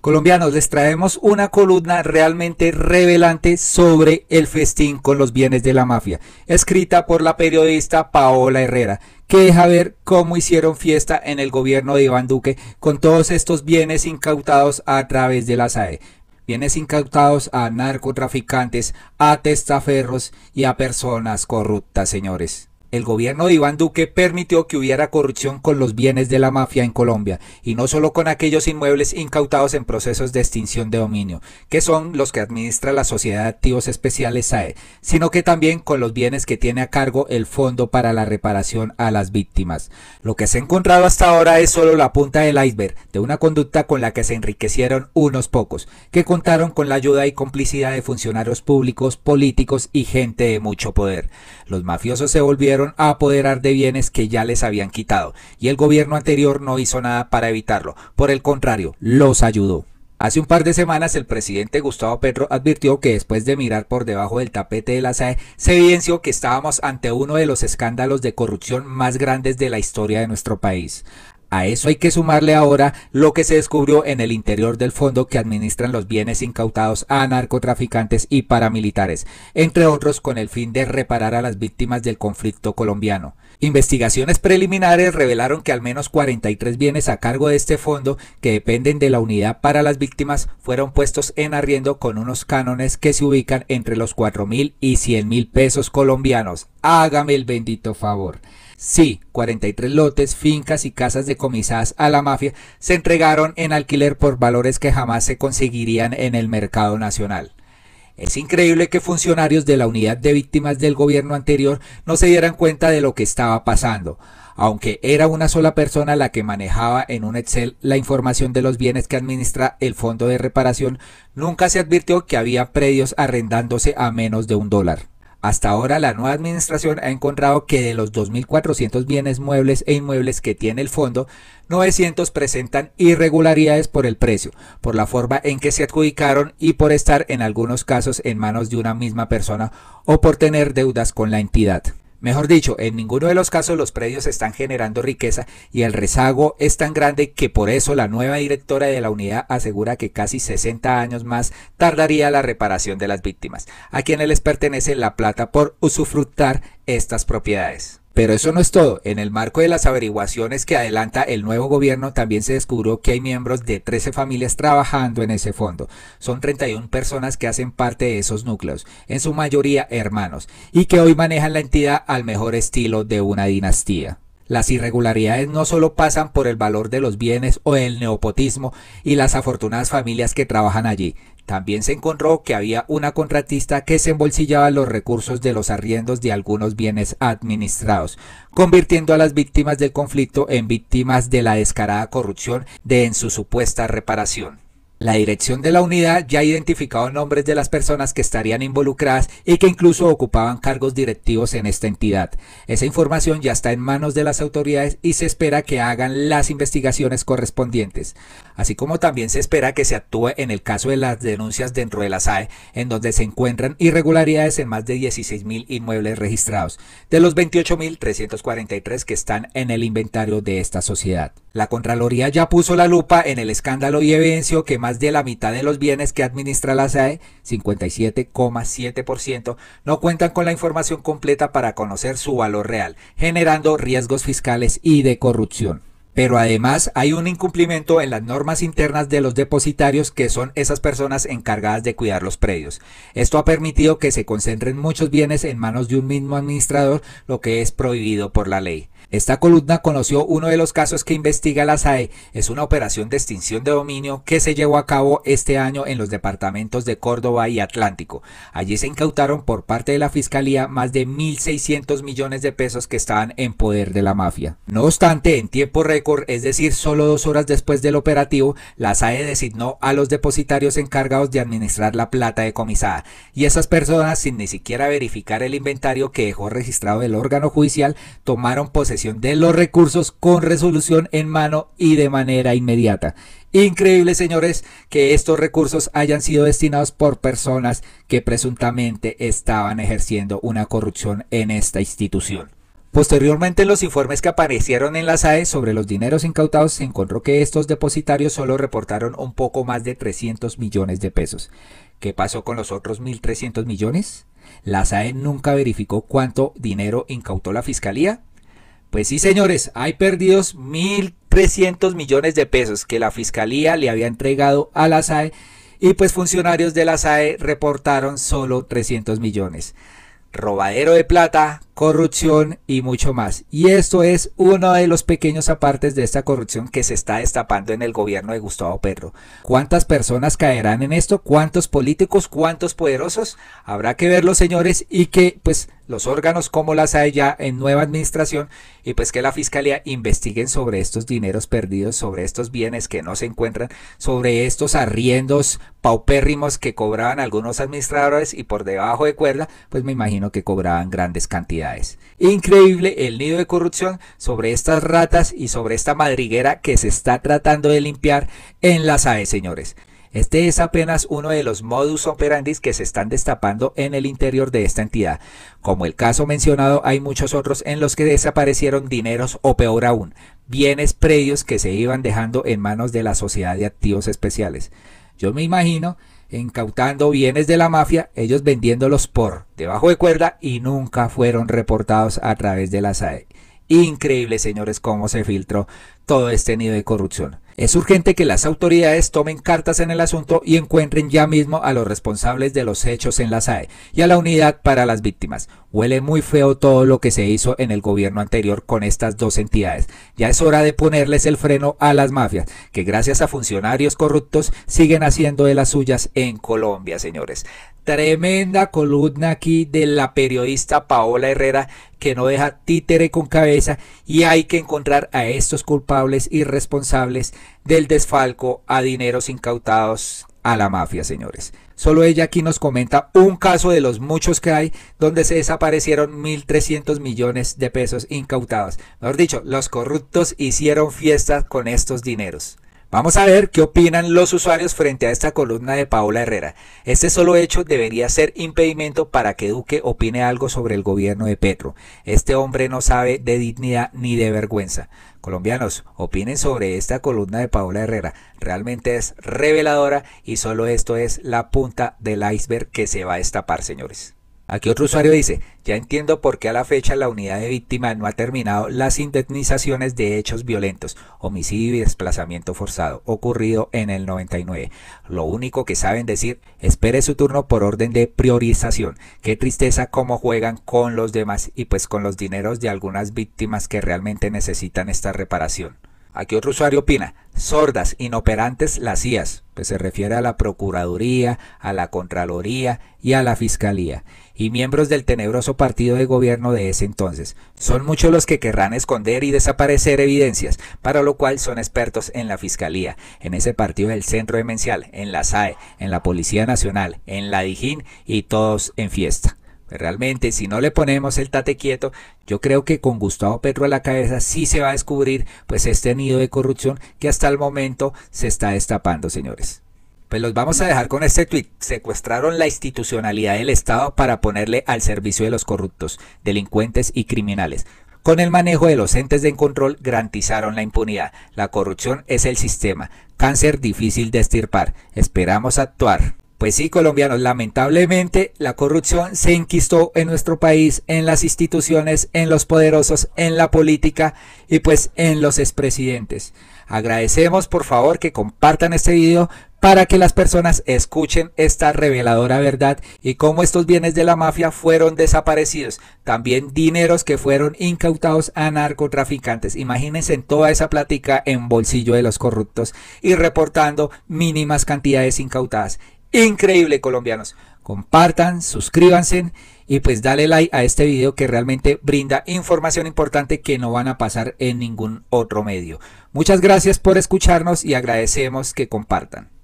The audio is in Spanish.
Colombianos, les traemos una columna realmente revelante sobre el festín con los bienes de la mafia, escrita por la periodista Paola Herrera, que deja ver cómo hicieron fiesta en el gobierno de Iván Duque con todos estos bienes incautados a través de la SAE. Bienes incautados a narcotraficantes, a testaferros y a personas corruptas, señores el gobierno de Iván Duque permitió que hubiera corrupción con los bienes de la mafia en Colombia, y no solo con aquellos inmuebles incautados en procesos de extinción de dominio, que son los que administra la Sociedad de Activos Especiales SAE, sino que también con los bienes que tiene a cargo el Fondo para la Reparación a las Víctimas. Lo que se ha encontrado hasta ahora es solo la punta del iceberg de una conducta con la que se enriquecieron unos pocos, que contaron con la ayuda y complicidad de funcionarios públicos, políticos y gente de mucho poder. Los mafiosos se volvieron a apoderar de bienes que ya les habían quitado, y el gobierno anterior no hizo nada para evitarlo, por el contrario, los ayudó. Hace un par de semanas el presidente Gustavo Petro advirtió que después de mirar por debajo del tapete de la SAE, se evidenció que estábamos ante uno de los escándalos de corrupción más grandes de la historia de nuestro país. A eso hay que sumarle ahora lo que se descubrió en el interior del fondo que administran los bienes incautados a narcotraficantes y paramilitares, entre otros con el fin de reparar a las víctimas del conflicto colombiano. Investigaciones preliminares revelaron que al menos 43 bienes a cargo de este fondo que dependen de la unidad para las víctimas fueron puestos en arriendo con unos cánones que se ubican entre los 4 mil y 100 mil pesos colombianos. Hágame el bendito favor. Sí, 43 lotes, fincas y casas decomisadas a la mafia se entregaron en alquiler por valores que jamás se conseguirían en el mercado nacional. Es increíble que funcionarios de la unidad de víctimas del gobierno anterior no se dieran cuenta de lo que estaba pasando. Aunque era una sola persona la que manejaba en un Excel la información de los bienes que administra el Fondo de Reparación, nunca se advirtió que había predios arrendándose a menos de un dólar. Hasta ahora la nueva administración ha encontrado que de los 2.400 bienes muebles e inmuebles que tiene el fondo, 900 presentan irregularidades por el precio, por la forma en que se adjudicaron y por estar en algunos casos en manos de una misma persona o por tener deudas con la entidad. Mejor dicho, en ninguno de los casos los predios están generando riqueza y el rezago es tan grande que por eso la nueva directora de la unidad asegura que casi 60 años más tardaría la reparación de las víctimas, a quienes les pertenece la plata por usufructar estas propiedades. Pero eso no es todo. En el marco de las averiguaciones que adelanta el nuevo gobierno, también se descubrió que hay miembros de 13 familias trabajando en ese fondo. Son 31 personas que hacen parte de esos núcleos, en su mayoría hermanos, y que hoy manejan la entidad al mejor estilo de una dinastía. Las irregularidades no solo pasan por el valor de los bienes o el neopotismo y las afortunadas familias que trabajan allí. También se encontró que había una contratista que se embolsillaba los recursos de los arriendos de algunos bienes administrados, convirtiendo a las víctimas del conflicto en víctimas de la descarada corrupción de en su supuesta reparación. La dirección de la unidad ya ha identificado nombres de las personas que estarían involucradas y que incluso ocupaban cargos directivos en esta entidad. Esa información ya está en manos de las autoridades y se espera que hagan las investigaciones correspondientes. Así como también se espera que se actúe en el caso de las denuncias dentro de la SAE, en donde se encuentran irregularidades en más de 16.000 inmuebles registrados, de los 28.343 que están en el inventario de esta sociedad. La Contraloría ya puso la lupa en el escándalo y evidenció que más de la mitad de los bienes que administra la SAE, 57,7%, no cuentan con la información completa para conocer su valor real, generando riesgos fiscales y de corrupción. Pero además hay un incumplimiento en las normas internas de los depositarios que son esas personas encargadas de cuidar los predios. Esto ha permitido que se concentren muchos bienes en manos de un mismo administrador, lo que es prohibido por la ley. Esta columna conoció uno de los casos que investiga la SAE. Es una operación de extinción de dominio que se llevó a cabo este año en los departamentos de Córdoba y Atlántico. Allí se incautaron por parte de la Fiscalía más de 1.600 millones de pesos que estaban en poder de la mafia. No obstante, en tiempo récord, es decir, solo dos horas después del operativo, la SAE designó a los depositarios encargados de administrar la plata decomisada. Y esas personas, sin ni siquiera verificar el inventario que dejó registrado el órgano judicial, tomaron posesión de los recursos con resolución en mano y de manera inmediata. Increíble, señores, que estos recursos hayan sido destinados por personas que presuntamente estaban ejerciendo una corrupción en esta institución. Posteriormente, en los informes que aparecieron en la SAE sobre los dineros incautados, se encontró que estos depositarios solo reportaron un poco más de 300 millones de pesos. ¿Qué pasó con los otros 1.300 millones? La SAE nunca verificó cuánto dinero incautó la Fiscalía pues sí, señores, hay perdidos 1.300 millones de pesos que la fiscalía le había entregado a la SAE y pues funcionarios de la SAE reportaron solo 300 millones. Robadero de plata, corrupción y mucho más. Y esto es uno de los pequeños apartes de esta corrupción que se está destapando en el gobierno de Gustavo Perro ¿Cuántas personas caerán en esto? ¿Cuántos políticos? ¿Cuántos poderosos? Habrá que verlo, señores, y que pues los órganos como las hay ya en nueva administración y pues que la fiscalía investiguen sobre estos dineros perdidos, sobre estos bienes que no se encuentran, sobre estos arriendos paupérrimos que cobraban algunos administradores y por debajo de cuerda, pues me imagino que cobraban grandes cantidades Increíble el nido de corrupción sobre estas ratas y sobre esta madriguera que se está tratando de limpiar en las AE, señores. Este es apenas uno de los modus operandi que se están destapando en el interior de esta entidad. Como el caso mencionado, hay muchos otros en los que desaparecieron dineros o peor aún, bienes predios que se iban dejando en manos de la sociedad de activos especiales. Yo me imagino incautando bienes de la mafia, ellos vendiéndolos por debajo de cuerda y nunca fueron reportados a través de la SAE. Increíble, señores, cómo se filtró todo este nido de corrupción. Es urgente que las autoridades tomen cartas en el asunto y encuentren ya mismo a los responsables de los hechos en la SAE y a la unidad para las víctimas. Huele muy feo todo lo que se hizo en el gobierno anterior con estas dos entidades. Ya es hora de ponerles el freno a las mafias, que gracias a funcionarios corruptos siguen haciendo de las suyas en Colombia, señores. Tremenda columna aquí de la periodista Paola Herrera que no deja títere con cabeza y hay que encontrar a estos culpables y responsables del desfalco a dineros incautados a la mafia, señores. Solo ella aquí nos comenta un caso de los muchos que hay donde se desaparecieron 1.300 millones de pesos incautados. Mejor dicho, los corruptos hicieron fiestas con estos dineros. Vamos a ver qué opinan los usuarios frente a esta columna de Paola Herrera. Este solo hecho debería ser impedimento para que Duque opine algo sobre el gobierno de Petro. Este hombre no sabe de dignidad ni de vergüenza. Colombianos, opinen sobre esta columna de Paola Herrera. Realmente es reveladora y solo esto es la punta del iceberg que se va a destapar, señores. Aquí otro usuario dice, ya entiendo por qué a la fecha la unidad de víctimas no ha terminado las indemnizaciones de hechos violentos, homicidio y desplazamiento forzado, ocurrido en el 99. Lo único que saben decir, espere su turno por orden de priorización. Qué tristeza cómo juegan con los demás y pues con los dineros de algunas víctimas que realmente necesitan esta reparación. Aquí otro usuario opina, sordas, inoperantes las IAS, pues se refiere a la Procuraduría, a la Contraloría y a la Fiscalía, y miembros del tenebroso partido de gobierno de ese entonces. Son muchos los que querrán esconder y desaparecer evidencias, para lo cual son expertos en la Fiscalía, en ese partido del Centro Demencial, en la SAE, en la Policía Nacional, en la DIJÍN y todos en fiesta. Realmente, si no le ponemos el tate quieto, yo creo que con Gustavo Petro a la cabeza sí se va a descubrir pues este nido de corrupción que hasta el momento se está destapando, señores. Pues los vamos a dejar con este tweet. Secuestraron la institucionalidad del Estado para ponerle al servicio de los corruptos, delincuentes y criminales. Con el manejo de los entes de control garantizaron la impunidad. La corrupción es el sistema, cáncer difícil de estirpar. Esperamos actuar. Pues sí, colombianos, lamentablemente la corrupción se enquistó en nuestro país, en las instituciones, en los poderosos, en la política y pues en los expresidentes. Agradecemos por favor que compartan este video para que las personas escuchen esta reveladora verdad y cómo estos bienes de la mafia fueron desaparecidos. También dineros que fueron incautados a narcotraficantes. Imagínense toda esa plática en bolsillo de los corruptos y reportando mínimas cantidades incautadas increíble colombianos. Compartan, suscríbanse y pues dale like a este video que realmente brinda información importante que no van a pasar en ningún otro medio. Muchas gracias por escucharnos y agradecemos que compartan.